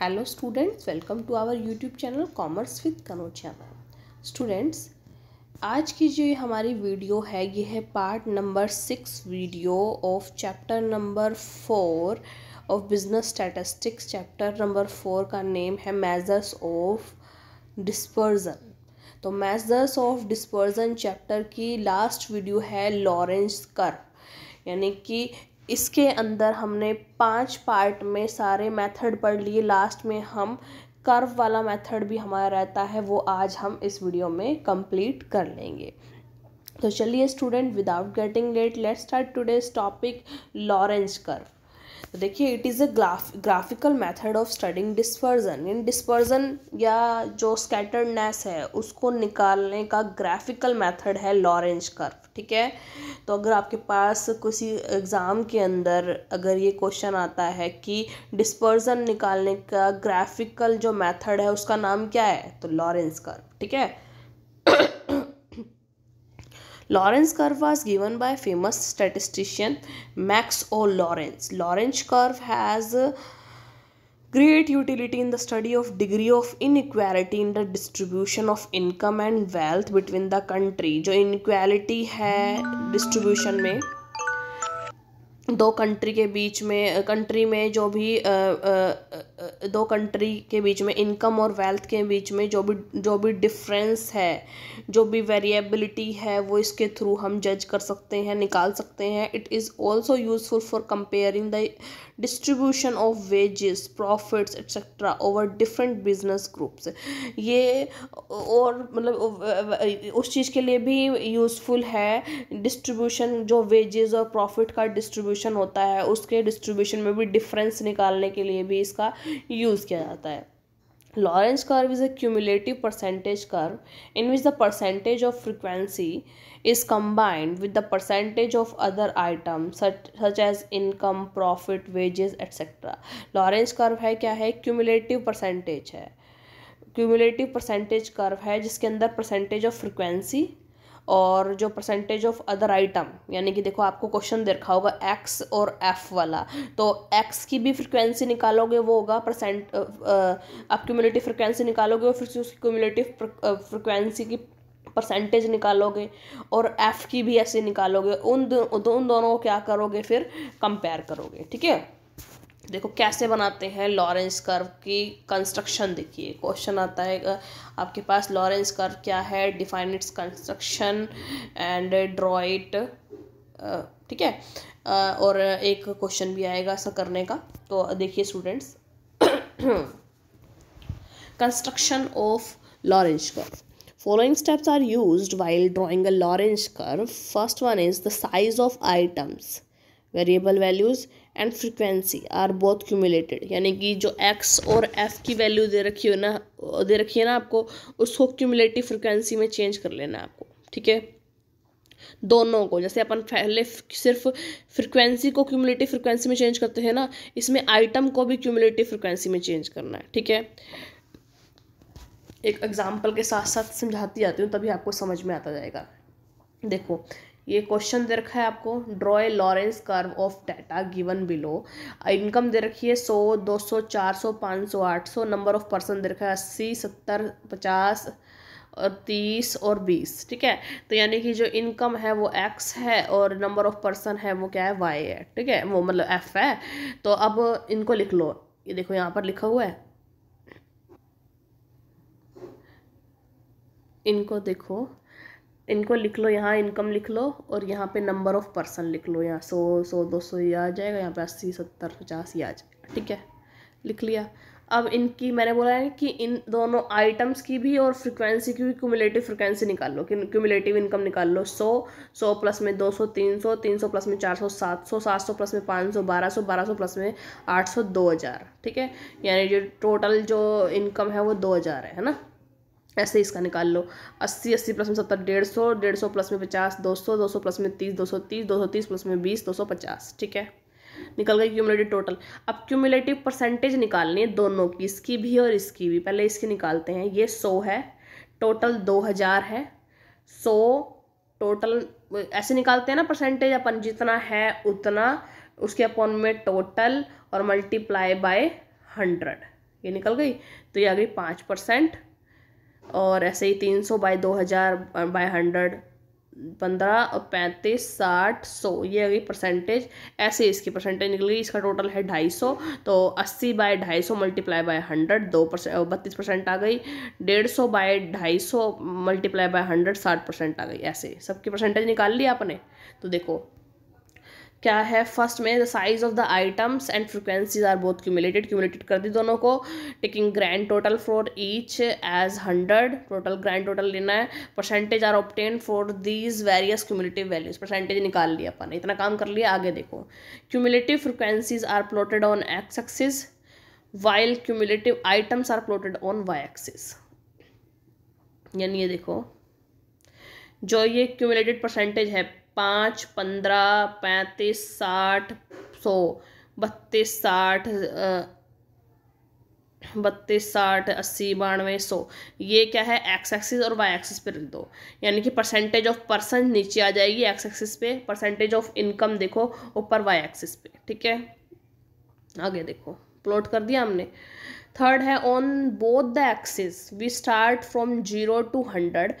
hello students welcome to our YouTube channel commerce with Kanocha students आज की जो हमारी वीडियो है ये है part number six video of chapter number four of business statistics chapter number four का name है मेजर्स ऑफ डिस्पर्जन तो मेजर्स ऑफ डिस्पर्जन चैप्टर की लास्ट वीडियो है लॉरेंस कर यानी कि इसके अंदर हमने पाँच पार्ट में सारे मेथड पढ़ लिए लास्ट में हम कर्व वाला मेथड भी हमारा रहता है वो आज हम इस वीडियो में कंप्लीट कर लेंगे तो चलिए student without getting late let's start today's topic Lorenz curve तो देखिए it is a graph graphical method of studying dispersion in dispersion या जो स्कैटर्डनेस है उसको निकालने का ग्राफिकल मेथड है लॉरेंज कर्व ठीक है तो अगर आपके पास किसी एग्ज़ाम के अंदर अगर ये क्वेश्चन आता है कि डिस्पर्जन निकालने का ग्राफिकल जो मेथड है उसका नाम क्या है तो लॉरेंस कर्व ठीक है Lorenz curve was given by famous statistician Max O Lorenz Lorenz curve has great utility in the study of degree of inequality in the distribution of income and wealth between the country जो inequality है distribution में दो country के बीच में country में जो भी दो कंट्री के बीच में इनकम और वेल्थ के बीच में जो भी जो भी डिफरेंस है जो भी वेरिएबिलिटी है वो इसके थ्रू हम जज कर सकते हैं निकाल सकते हैं it is also useful for comparing the distribution of wages profits etcetera over different business groups ये और मतलब उस चीज़ के लिए भी यूज़फुल है डिस्ट्रीब्यूशन जो वेजेस और प्रॉफिट का डिस्ट्रीब्यूशन होता है उसके डिस्ट्रीब्यूशन में भी डिफरेंस निकालने के लिए भी इसका यूज़ किया जाता है Lorenz curve is a cumulative percentage curve in which the percentage of frequency is combined with the percentage of other item such as income profit wages etcetera Lorenz curve है क्या है क्यूमुलेटिव परसेंटेज है cumulative percentage curve है जिसके अंदर percentage of frequency और जो percentage of other item यानी कि देखो आपको क्वेश्चन देखा होगा एक्स और एफ वाला तो एक्स की भी फ्रिक्वेंसी निकालोगे वो होगा परसेंट आप क्यूमुलेटिव फ्रिक्वेंसी निकालोगे और फिर से उसकी क्यूमुलेटिव फ्रिक्वेंसी की परसेंटेज निकालोगे और एफ़ की भी ऐसे निकालोगे उन दो, उन दोनों को क्या करोगे फिर कंपेयर करोगे ठीक है देखो कैसे बनाते हैं लॉरेंस कर्व की कंस्ट्रक्शन देखिए क्वेश्चन आता है आपके पास लॉरेंस कर्व क्या है define its construction and draw it ठीक है और एक क्वेश्चन भी आएगा ऐसा करने का तो देखिए students construction of Lorenz curve following steps are use while drawing a Lorenz curve first one is the size of items variable values and frequency are both cumulated यानी कि जो एक्स और एफ की वैल्यू दे रखी हो ना दे रखी है ना आपको उसको क्यूमुलेटिव फ्रिक्वेंसी में चेंज कर लेना आपको ठीक है दोनों को जैसे अपन पहले सिर्फ फ्रिक्वेंसी को क्यूमुलेटिव फ्रिक्वेंसी में चेंज करते हैं ना इसमें आइटम को भी क्यूमुलेटिव फ्रिक्वेंसी में चेंज करना है ठीक है एक एग्जाम्पल के साथ साथ समझाती आती हूँ तभी आपको समझ में आता जाएगा देखो ये क्वेश्चन दे रखा है आपको draw a Lorenz curve of data given below income दे रखी है सौ दो सौ चार सौ पाँच सौ आठ सौ नंबर ऑफ पर्सन दे रखा है अस्सी सत्तर पचास और तीस और बीस ठीक है तो यानी कि जो इनकम है वो एक्स है और नंबर ऑफ पर्सन है वो क्या है वाई है ठीक है वो मतलब एफ है तो अब इनको लिख लो ये देखो यहाँ पर लिखा हुआ है इनको देखो इनको लिख लो यहाँ इनकम लिख लो और यहाँ पे नंबर ऑफ़ पर्सन लिख लो यहाँ सौ सौ दो सौ ये आ जाएगा यहाँ पे अस्सी सत्तर पचास ये आ जाएगा ठीक है लिख लिया अब इनकी मैंने बोला है कि इन दोनों आइटम्स की भी और फ्रिक्वेंसी की भी क्यूमुलेटिव फ्रिक्वेंसी निकाल लो क्यूमुलेटिव इनकम निकाल लो सौ सौ प्लस में दो सौ तीन सौ तीन सौ प्लस में चार सौ सात सौ सात सौ प्लस में पाँच सौ बारह सौ बारह सौ प्लस में आठ सौ दो हज़ार ठीक है यानी जो टोटल जो इनकम है वो दो हज़ार है ना ऐसे इसका निकाल लो अस्सी अस्सी प्लस में सत्तर डेढ़ सौ डेढ़ सौ प्लस में पचास दो सौ दो सौ प्लस में तीस दो सौ तीस दो सौ तीस प्लस में बीस दो सौ पचास ठीक है निकल गई क्यूमुलेटिव टोटल अब क्यूमुलेटिव परसेंटेज निकालनी है दोनों की इसकी भी और इसकी भी पहले इसकी निकालते हैं ये सौ है टोटल दो हज़ार है सौ टोटल ऐसे निकालते हैं ना परसेंटेज अपन जितना है उतना उसके अपॉन में टोटल और मल्टीप्लाई बाय हंड्रेड ये निकल गई तो ये आ गई पाँच परसेंट और ऐसे ही तीन सौ बाई दो हज़ार बाई हंड्रेड पंद्रह और पैंतीस साठ सौ ये अभी परसेंटेज ऐसे इसकी परसेंटेज गई इसका टोटल है ढाई सौ तो अस्सी बाय ढाई सौ मल्टीप्लाई बाय हंड्रेड दो परसेंट बत्तीस परसेंट आ गई डेढ़ सौ बाय ढाई सौ मल्टीप्लाई बाय हंड्रेड साठ परसेंट आ गई ऐसे सबकी परसेंटेज निकाल ली आपने तो देखो क्या है फर्स्ट में the size of the items and frequencies are both cumulated cumulated कर दी दोनों को taking grand total for each as hundred total grand total लेना है percentage are obtain for these various cumulative values percentage निकाल लिया अपन इतना काम कर लिया आगे देखो cumulative frequencies are plotted on X axis while cumulative items are plotted on Y axis यानी ये देखो जो ये क्यूमुलेटेड परसेंटेज है पाँच पंद्रह पैंतीस साठ सौ बत्तीस साठ बत्तीस साठ अस्सी बानवे सौ ये क्या है एक्स एक्सिस और वाई एक्सिस पे रख दो यानी कि परसेंटेज ऑफ पर्सन नीचे आ जाएगी एक्स एक्सिस पे परसेंटेज ऑफ इनकम देखो ऊपर वाई एक्सिस पे ठीक है आगे देखो प्लॉट कर दिया हमने थर्ड है on both the axis we start from zero to hundred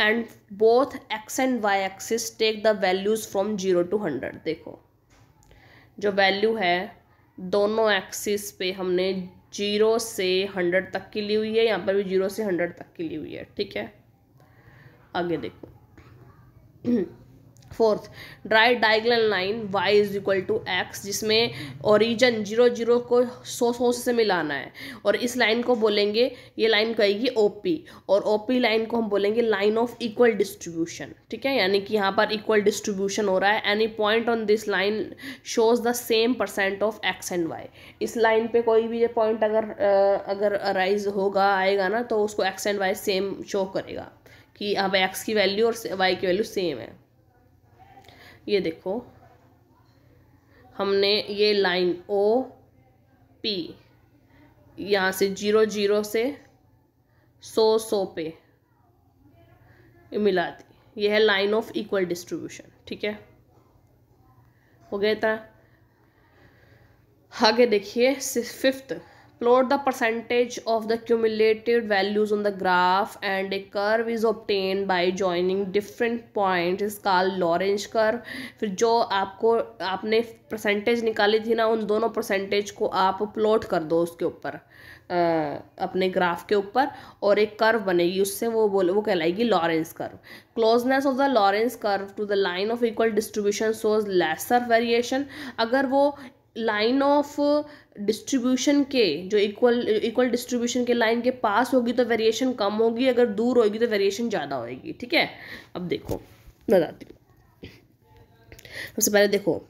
and both X and Y axis take the values from zero to hundred देखो जो वैल्यू है दोनों एक्सिस पे हमने जीरो से हंड्रेड तक की ली हुई है यहाँ पर भी जीरो से हंड्रेड तक की ली हुई है ठीक है आगे देखो fourth draw diagonal line y is equal to X जिसमें ओरिजन जीरो जीरो को सौ सौ से मिलाना है और इस लाइन को बोलेंगे ये लाइन कहेगी ओ पी और ओ पी लाइन को हम बोलेंगे लाइन ऑफ इक्वल डिस्ट्रीब्यूशन ठीक है यानी कि यहाँ पर इक्वल डिस्ट्रीब्यूशन हो रहा है any point on this line shows the same percent of X and Y इस लाइन पे कोई भी ये पॉइंट अगर अगर अराइज होगा आएगा ना तो उसको X and Y same show करेगा कि अब एक्स की वैल्यू और वाई की वैल्यू सेम है ये देखो हमने ये लाइन ओ पी यहाँ से जीरो जीरो से सौ सौ पे मिला दी यह है लाइन ऑफ इक्वल डिस्ट्रीब्यूशन ठीक है हो गया था आगे देखिए fifth plot the percentage of the cumulated values on the graph and a curve is obtained by joining different point is called Lorenz curve फिर जो आपको आपने परसेंटेज निकाली थी ना उन दोनों परसेंटेज को आप प्लॉट कर दो उसके ऊपर अपने ग्राफ के ऊपर और एक कर्व बनेगी उससे वो बोले वो कहलाएगी Lorenz curve closeness of the Lorenz curve to the line of equal distribution shows lesser variation अगर वो लाइन ऑफ डिस्ट्रीब्यूशन के जो इक्वल इक्वल डिस्ट्रीब्यूशन के लाइन के पास होगी तो वेरिएशन कम होगी अगर दूर होगी तो वेरिएशन ज़्यादा होगी ठीक है अब देखो बताती हूँ सबसे पहले देखो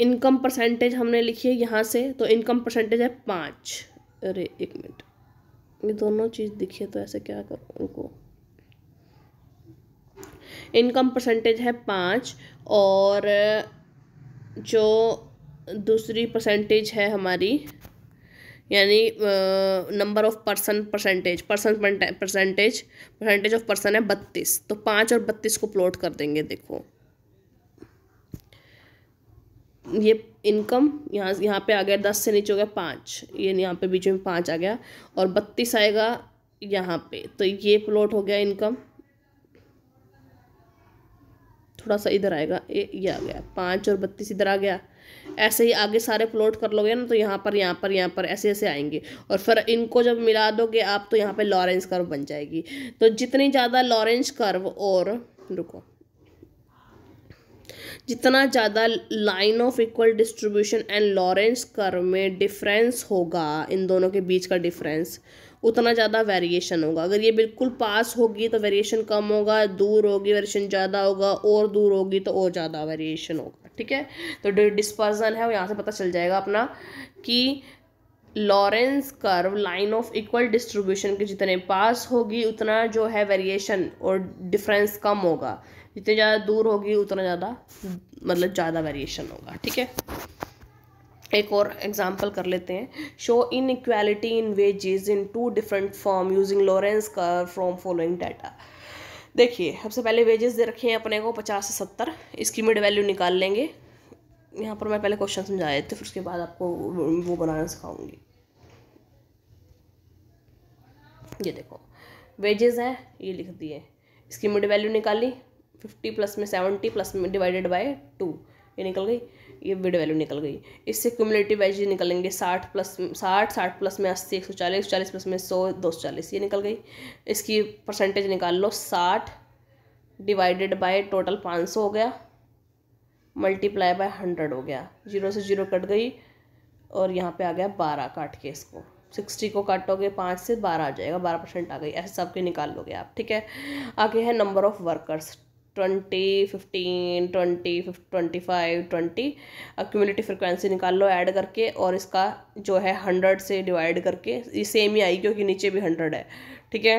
इनकम परसेंटेज हमने लिखी है यहाँ से तो इनकम परसेंटेज है पाँच अरे एक मिनट ये दोनों चीज़ दिखिए तो ऐसे क्या करो उनको इनकम परसेंटेज है पाँच और जो दूसरी परसेंटेज है हमारी यानी number of person percentage person percentage percentage of person है बत्तीस तो पाँच और बत्तीस को प्लॉट कर देंगे देखो ये इनकम यहाँ यहाँ पे आ गया दस से नीचे हो गया पाँच ये यहाँ पे बीच में पाँच आ गया और बत्तीस आएगा यहाँ पे तो ये प्लॉट हो गया इनकम थोड़ा सा इधर आएगा ए, ये आ गया पाँच और बत्तीस इधर आ गया ऐसे ही आगे सारे प्लॉट कर लोगे ना तो यहाँ पर यहाँ पर यहाँ पर ऐसे ऐसे आएंगे और फिर इनको जब मिला दोगे आप तो यहाँ पे लॉरेंस कर्व बन जाएगी तो जितनी ज़्यादा लॉरेंस कर्व और रुको जितना ज़्यादा line of equal distribution and Lorenz curve में डिफरेंस होगा इन दोनों के बीच का डिफरेंस उतना ज़्यादा वेरिएशन होगा अगर ये बिल्कुल पास होगी तो वेरिएशन कम होगा दूर होगी वेरिएशन ज़्यादा होगा और दूर होगी तो और ज़्यादा वेरिएशन होगा ठीक है तो डिस्पर्जन है वो यहाँ से पता चल जाएगा अपना कि Lorenz curve line of equal distribution के जितने पास होगी उतना जो है वेरिएशन और डिफरेंस कम होगा जितने ज़्यादा दूर होगी उतना ज़्यादा मतलब ज़्यादा वेरिएशन होगा ठीक है एक और एग्जांपल कर लेते हैं show inequality in wages in two different form using Lorenz curve from following data देखिए सबसे पहले वेजेस दे रखे हैं अपने को पचास से सत्तर इसकी मिड वैल्यू निकाल लेंगे यहाँ पर मैं पहले क्वेश्चन समझा देती फिर उसके बाद आपको वो बनाना सिखाऊंगी ये देखो वेजेस हैं ये लिख दिए इसकी मिड वैल्यू निकाली फिफ्टी प्लस में सेवेंटी प्लस में डिवाइडेड बाय टू ये निकल गई ये बिड वैल्यू निकल गई इससे क्यूमुलेटिव वैल्यूज निकलेंगे साठ प्लस साठ साठ प्लस में अस्सी एक सौ चालीस एक सौ चालीस प्लस में सौ दो सौ चालीस ये निकल गई इसकी परसेंटेज निकाल लो साठ डिवाइडेड बाय टोटल पाँच सौ हो गया मल्टीप्लाई बाय हंड्रेड हो गया जीरो से जीरो कट गई और यहाँ पे आ गया बारह काट के इसको सिक्सटी को काटोगे पाँच से बारह आ जाएगा बारह परसेंट आ गई ऐसे सबके निकाल लोगे आप ठीक है आगे है number of workers twenty fifteen twenty twenty five twenty cumulative frequency निकाल लो ऐड करके और इसका जो है हंड्रेड से डिवाइड करके ये सेम ही आई क्योंकि नीचे भी हंड्रेड है ठीक है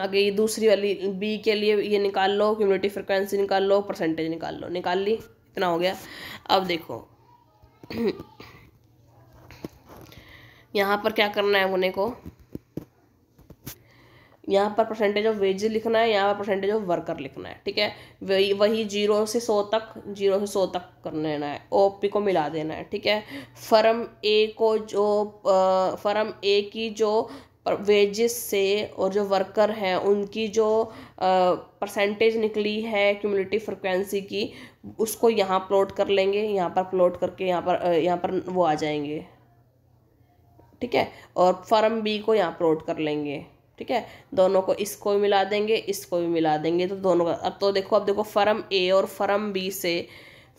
आगे ये दूसरी वाली बी के लिए ये निकाल लो क्यूमुलेटिव फ्रिक्वेंसी निकाल लो परसेंटेज निकाल लो निकाल ली इतना हो गया अब देखो यहाँ पर क्या करना है उन्हें को यहाँ पर परसेंटेज ऑफ वेज लिखना है यहाँ पर परसेंटेज ऑफ वर्कर लिखना है ठीक है वही वही जीरो से सौ तक जीरो से सौ तक कर लेना है पी को मिला देना है ठीक है फर्म ए को जो फर्म ए की जो वेजेस से और जो वर्कर हैं उनकी जो परसेंटेज निकली है क्यूमुलेटिव फ्रिक्वेंसी की उसको यहाँ प्लॉट कर लेंगे यहाँ पर प्लॉट करके यहाँ पर यहाँ पर वो आ जाएंगे ठीक है और फर्म बी को यहाँ प्लॉट कर लेंगे ठीक है दोनों को इसको भी मिला देंगे इसको भी मिला देंगे तो दोनों का अब तो देखो अब देखो फर्म ए और फर्म बी से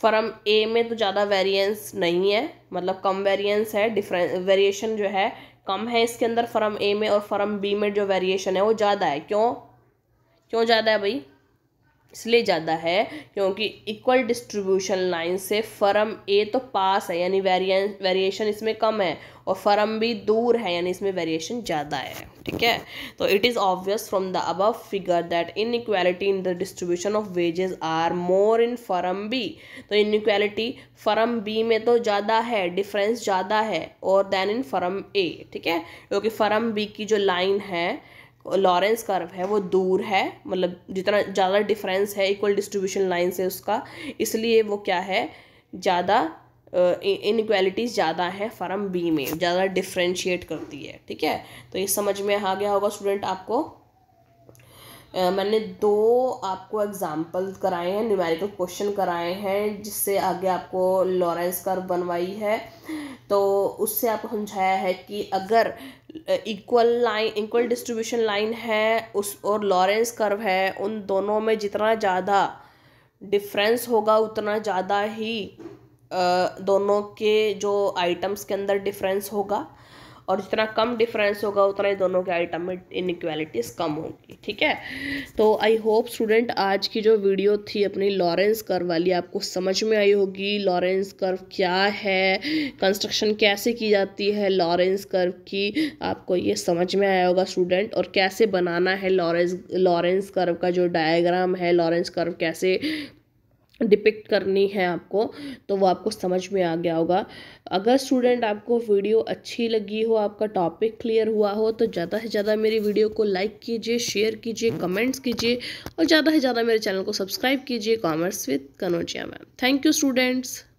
फर्म ए में तो ज़्यादा वेरिएंस नहीं है मतलब कम वेरिएंस है डिफरें वेरिएशन जो है कम है इसके अंदर फर्म ए में और फर्म बी में जो वेरिएशन है वो ज़्यादा है क्यों क्यों ज़्यादा है भाई इसलिए ज़्यादा है क्योंकि इक्वल डिस्ट्रीब्यूशन लाइन से फर्म ए तो पास है यानी वेरिएंस वेरिएशन इसमें कम है और फर्म भी दूर है यानी इसमें वेरिएशन ज़्यादा है ठीक है तो it is obvious from the above figure that inequality in the distribution of wages are more in firm B तो इन इक्वालिटी फर्म बी में तो ज़्यादा है डिफरेंस ज़्यादा है और दैन इन फर्म ए ठीक है क्योंकि फर्म बी की जो लाइन है लॉरेंस कर्व है वो दूर है मतलब जितना ज़्यादा डिफरेंस है इक्वल डिस्ट्रीब्यूशन लाइन से उसका इसलिए वो क्या है ज़्यादा इनक्वालिटीज़ ज़्यादा है फार्म बी में ज़्यादा डिफ्रेंशिएट करती है ठीक है तो ये समझ में आ गया होगा स्टूडेंट आपको Uh, मैंने दो आपको एग्जाम्पल कराए हैं न्यूमेरिकल क्वेश्चन कराए हैं जिससे आगे आपको लॉरेंस कर्व बनवाई है तो उससे आपको समझाया है कि अगर equal line equal distribution line है उस और लॉरेंस कर्व है उन दोनों में जितना ज़्यादा डिफरेंस होगा उतना ज़्यादा ही दोनों के जो आइटम्स के अंदर डिफरेंस होगा और जितना कम डिफरेंस होगा उतना ही दोनों के आइटम में इनक्वालिटीज़ कम होंगी ठीक है तो आई होप स्टूडेंट आज की जो वीडियो थी अपनी लॉरेंस कर्व वाली आपको समझ में आई होगी लॉरेंस कर्व क्या है कंस्ट्रक्शन कैसे की जाती है लॉरेंस कर्व की आपको ये समझ में आया होगा स्टूडेंट और कैसे बनाना है लॉरेंस लॉरेंस कर्व का जो डायग्राम है लॉरेंस कर्व कैसे डिपिक्ट करनी है आपको तो वो आपको समझ में आ गया होगा अगर स्टूडेंट आपको वीडियो अच्छी लगी हो आपका टॉपिक क्लियर हुआ हो तो ज़्यादा से ज़्यादा मेरी वीडियो को लाइक कीजिए शेयर कीजिए कमेंट्स कीजिए और ज़्यादा से ज़्यादा मेरे चैनल को सब्सक्राइब कीजिए commerce with Kanojia ma'am thank you students